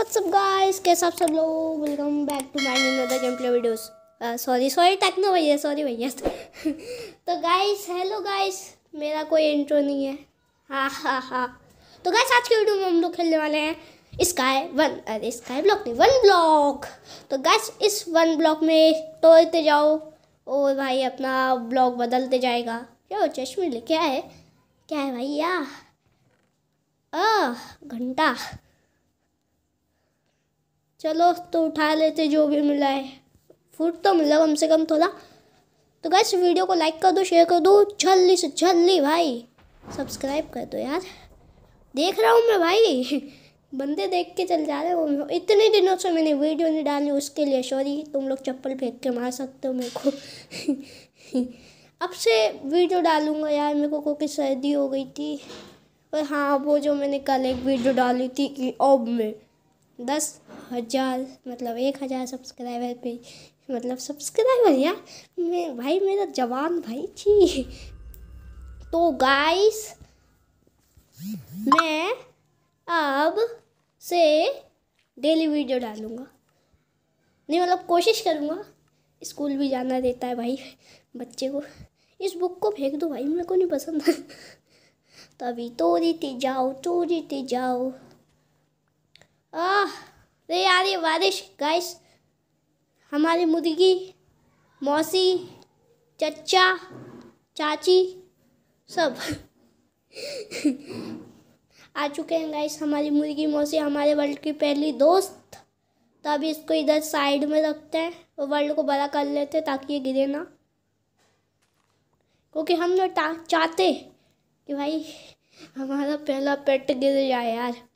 WhatsApp guys कैसे आप सब लोग welcome back to my new other game play videos sorry sorry टैक ना भैया सॉरी भैया तो गाइस हेलो गाइस मेरा कोई इंट्रो नहीं है हा हा हा तो गाइस आज के वीडियो में हम लोग खेलने वाले हैं स्काई वन अरे स्काई ब्लॉक नहीं वन ब्लॉक तो गाइस इस वन ब्लॉक में तोड़ते जाओ और भाई अपना ब्लॉक बदलते जाएगा क्या चश्मे ले क्या है क्या है भैया घंटा चलो तो उठा लेते जो भी मिला है फूड तो मिला मतलब कम से कम थोड़ा तो गैस वीडियो को लाइक कर दो शेयर कर दो जल्दी से जल्दी भाई सब्सक्राइब कर दो यार देख रहा हूँ मैं भाई बंदे देख के चल जा रहे हो इतने दिनों से मैंने वीडियो नहीं डाली उसके लिए सॉरी तुम लोग चप्पल फेंक के मार सकते हो मेरे को अब से वीडियो डालूँगा यार मेरे को क्योंकि सर्दी हो गई थी और हाँ वो जो मैंने कल एक वीडियो डाली थी कि अब में दस हज़ार मतलब एक हज़ार सब्सक्राइबर पे मतलब सब्सक्राइबर यार मैं भाई मेरा जवान भाई थी तो गाइस मैं अब से डेली वीडियो डालूँगा नहीं मतलब कोशिश करूँगा स्कूल भी जाना देता है भाई बच्चे को इस बुक को फेंक दो भाई मेरे को नहीं पसंद तभी तो थी जाओ तो थी जाओ अरे रे ये बारिश गाइस हमारी मुर्गी मौसी चचा चाची सब आ चुके हैं गाइस हमारी मुर्गी मौसी हमारे वर्ल्ड की पहली दोस्त तो अभी इसको इधर साइड में रखते हैं और वर्ल्ड को बड़ा कर लेते हैं ताकि ये गिरे ना क्योंकि हम लोग चाहते कि भाई हमारा पहला पेट गिर जाए यार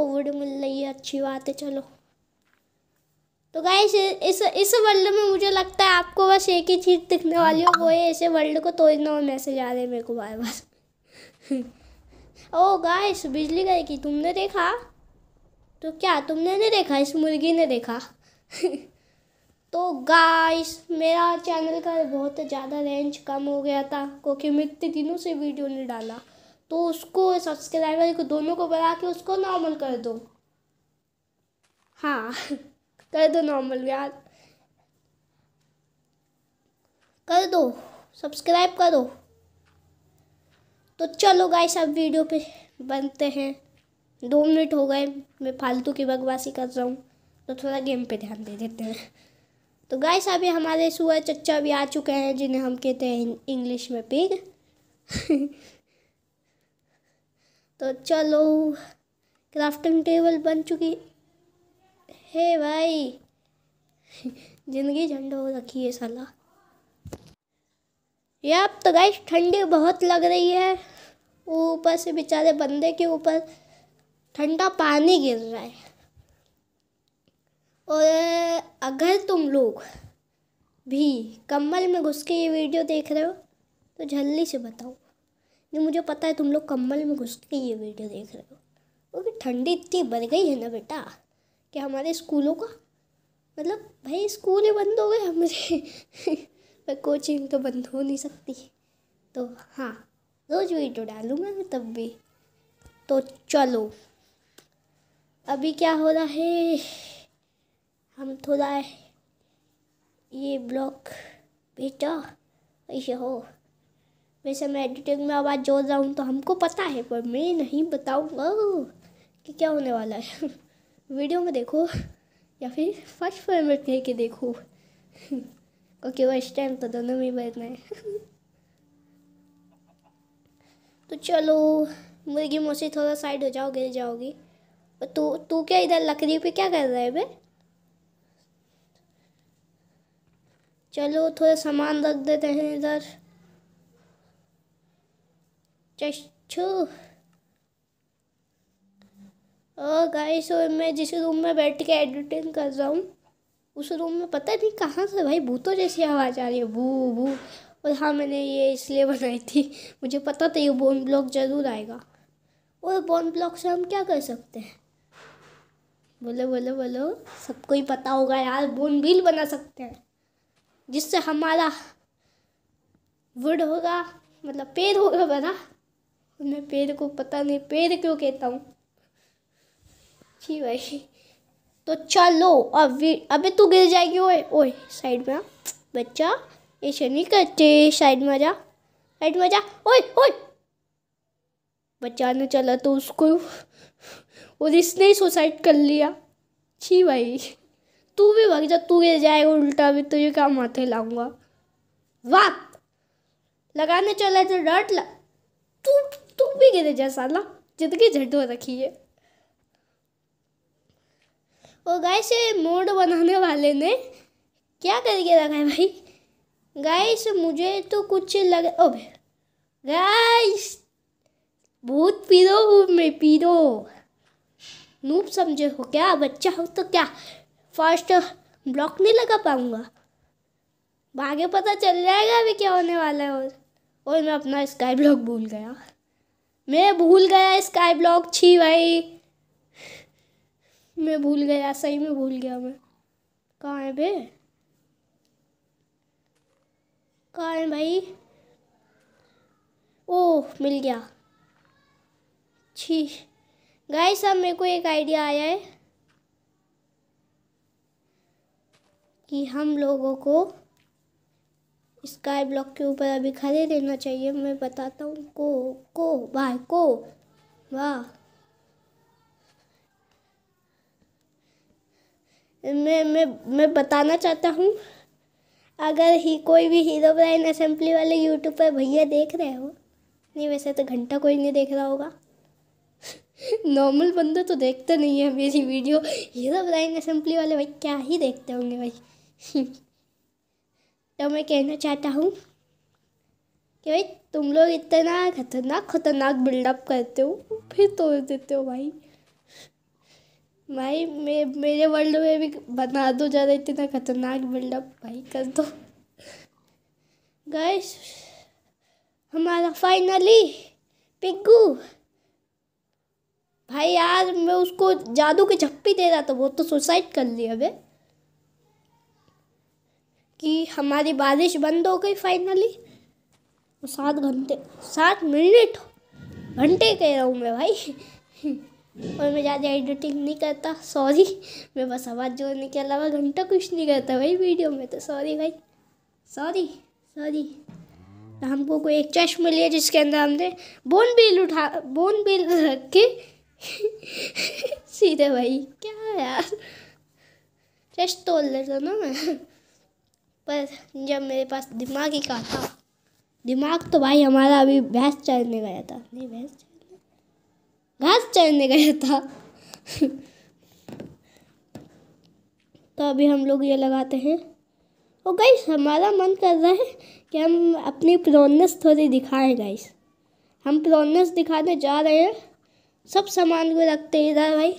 ओवड मिल रही है अच्छी बात है चलो तो गाइस इस इस वर्ल्ड में मुझे लगता है आपको बस एक ही चीज़ दिखने वाली हो वो है ऐसे वर्ल्ड को तोड़ना और मैसेज आ रहे मेरे को बार बार ओ गाय oh बिजली गई की तुमने देखा तो क्या तुमने नहीं देखा इस मुर्गी ने देखा तो गाइस मेरा चैनल का बहुत ज़्यादा रेंज कम हो गया था क्योंकि मैं इतने दिनों से वीडियो नहीं डाला तो उसको सब्सक्राइबर को दोनों को बढ़ा के उसको नॉर्मल कर दो हाँ कर दो नॉर्मल यार कर दो सब्सक्राइब करो तो चलो गाइस अब वीडियो पे बनते हैं दो मिनट हो गए मैं फालतू की बकवासी कर रहा हूँ तो थोड़ा गेम पे ध्यान दे देते हैं तो गाइस अभी हमारे सुअर चच्चा भी आ चुके हैं जिन्हें हम कहते हैं इंग्लिश में पिग तो चलो क्राफ्टिंग टेबल बन चुकी हे भाई जिंदगी झंडा हो रखी है साला ये अब तो गाय ठंडी बहुत लग रही है ऊपर से बेचारे बंदे के ऊपर ठंडा पानी गिर रहा है और अगर तुम लोग भी कम्बल में घुस के ये वीडियो देख रहे हो तो जल्दी से बताओ नहीं मुझे पता है तुम लोग कम्बल में घुस के ये वीडियो देख रहे हो क्योंकि ठंडी इतनी बढ़ गई है ना बेटा कि हमारे स्कूलों का मतलब भाई स्कूल ही बंद हो गए हमारे भाई कोचिंग तो बंद हो नहीं सकती तो हाँ रोज़ वीडियो डालूँगा मैं तब भी तो चलो अभी क्या हो रहा है हम थोड़ा ये ब्लॉक बेटा ऐसे हो वैसे मैं एडिटिंग में आवाज़ जोड़ रहा हूँ तो हमको पता है पर मैं नहीं बताऊँगा कि क्या होने वाला है वीडियो में देखो या फिर फर्स्ट फॉर्मेट कह के देखो ओके वो टाइम तो दोनों में बैठना है तो चलो मुर्गी मोसी थोड़ा साइड हो जाओ गिर जाओगी और तो, तू तू क्या इधर लकड़ी पे क्या कर रहा है बे चलो थोड़ा सामान रख देते हैं इधर चच्छू और गाइस और मैं जिस रूम में बैठ के एडिटिंग कर रहा हूँ उस रूम में पता नहीं कहाँ से भाई भूतों जैसी आवाज़ आ रही है भू भू और हाँ मैंने ये इसलिए बनाई थी मुझे पता था ये बोन ब्लॉक ज़रूर आएगा और बोन ब्लॉक से हम क्या कर सकते हैं बोलो बोलो बोलो सबको ही पता होगा यार बोन बिल बना सकते हैं जिससे हमारा वुड होगा मतलब पेड़ होगा बना और मैं पेड़ को पता नहीं पेड़ क्यों कहता हूँ जी भाई तो चलो अभी अबे तू गिर जाएगी ओए ओए साइड में बच्चा ऐसे नहीं करते साइड में जा साइड में जा ओए ओए बच्चा ने चला तो उसको और इसने ही सुसाइड कर लिया छी भाई तू भी भाग जा तू गिर जाएगा उल्टा भी तुझे क्या माथे लाऊंगा वाह लगाने चला तो डांट ला तू तू भी गिरे जा साला जिंदगी झंडो रखी है वो गाय से मोड बनाने वाले ने क्या करके रखा है भाई से मुझे तो कुछ लग ओ गाय भूत पीरो मैं पीरो नूप समझे हो क्या बच्चा हो तो क्या फर्स्ट ब्लॉक नहीं लगा पाऊंगा आगे पता चल जाएगा अभी क्या होने वाला है और और मैं अपना स्काई ब्लॉक भूल गया मैं भूल गया स्काई ब्लॉक छी भाई मैं भूल गया सही में भूल गया मैं कहाँ है बे कहाँ है भाई ओह मिल गया छी गाय साहब मेरे को एक आइडिया आया है कि हम लोगों को स्काई ब्लॉक के ऊपर अभी खड़े रहना चाहिए मैं बताता हूँ को को वाह को वाह मैं मैं मैं बताना चाहता हूँ अगर ही कोई भी हीरो ब्राइन असेंबली वाले यूट्यूब पर भैया देख रहे हो नहीं वैसे तो घंटा कोई नहीं देख रहा होगा नॉर्मल बंदा तो देखता नहीं है मेरी वीडियो हीरो ब्राइन असेंबली वाले भाई क्या ही देखते होंगे भाई तो मैं कहना चाहता हूँ कि भाई तुम लोग इतना खतरनाक खतरनाक बिल्डअप करते हो फिर तोड़ देते हो भाई भाई मे मेरे वर्ल्ड में भी बना दो ज़्यादा इतना खतरनाक बिल्डअप भाई कर दो गैस हमारा फाइनली पिग्गू भाई यार मैं उसको जादू की झप्पी दे रहा था वो तो सुसाइड कर लिया अभी कि हमारी बारिश बंद हो गई फाइनली तो सात घंटे सात मिनट घंटे कह रहा हूँ मैं भाई और मैं ज़्यादा एडिटिंग नहीं करता सॉरी मैं बस आवाज़ जोड़ने के अलावा घंटा कुछ नहीं करता भाई वीडियो में तो सॉरी भाई सॉरी सॉरी हमको कोई एक चश्म लिया जिसके अंदर हमने बोन बिल उठा बोन बिल रख के सीधे भाई क्या यार चश्म तोड़ लेता ना मैं पर जब मेरे पास दिमाग ही का था दिमाग तो भाई हमारा अभी भैंस चढ़ने गया था नहीं भैंस चढ़ने घास चढ़ने गया था तो अभी हम लोग ये लगाते हैं और गाइस हमारा मन कर रहा है कि हम अपनी प्रोनेस थोड़ी दिखाएं गाइस हम प्रोनेस दिखाने जा रहे हैं सब सामान को रखते इधर भाई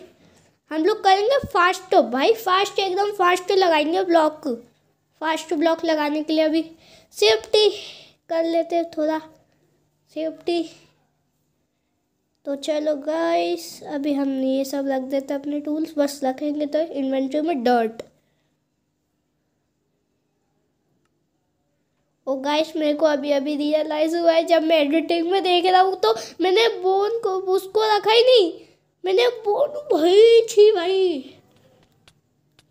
हम लोग करेंगे फास्ट भाई फास्ट एकदम फास्ट लगाएंगे ब्लॉक फास्ट ब्लॉक लगाने के लिए अभी सेफ्टी कर लेते हैं थोड़ा सेफ्टी तो चलो गाइस अभी हम ये सब रख देते हैं अपने टूल्स बस रखेंगे तो इन्वेंट्री में डर्ट ओ गाइस मेरे को अभी अभी रियलाइज हुआ है जब मैं एडिटिंग में देख रहा हूँ तो मैंने बोन को उसको रखा ही नहीं मैंने बोन भाई छी भाई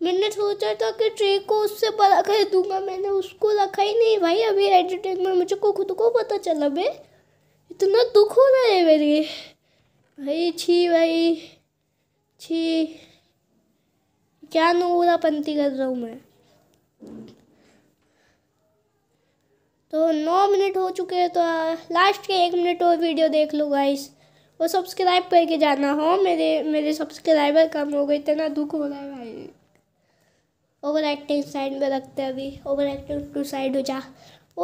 मैंने सोचा था कि ट्रे को उससे बड़ा कर दूंगा मैंने उसको रखा ही नहीं भाई अभी एडिटिंग में मुझे को खुद को पता चला बे इतना दुख हो रहा है मेरे भाई छी भाई छी क्या पंती कर रहा हूँ मैं तो नौ मिनट हो चुके हैं तो लास्ट के एक मिनट और वीडियो देख लो गाइस और सब्सक्राइब करके जाना हो हाँ, मेरे मेरे सब्सक्राइबर कम हो गए इतना दुख हो रहा है भाई ओवर एक्टिंग साइड में रखते हैं अभी ओवर एक्टिंग टू साइड हो जा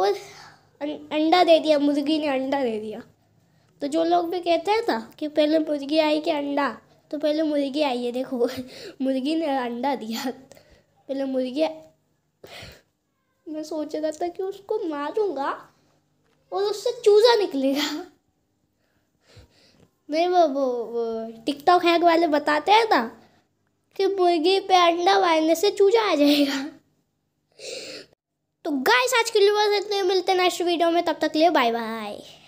और अं-, अंडा दे दिया मुर्गी ने अंडा दे दिया तो जो लोग भी कहते हैं ना कि पहले मुर्गी आई कि अंडा तो पहले मुर्गी आई है देखो मुर्गी ने अंडा दिया पहले मुर्गी मैं सोच रहा था कि उसको मारूंगा और उससे चूजा निकलेगा नहीं वो वो, वो टिकटॉक हैक वाले बताते हैं ना कि मुर्गी पे अंडा मारने से चूजा आ जाएगा तो गाइस आज के लिए बस इतने मिलते हैं नेक्स्ट वीडियो में तब तक लिए बाय बाय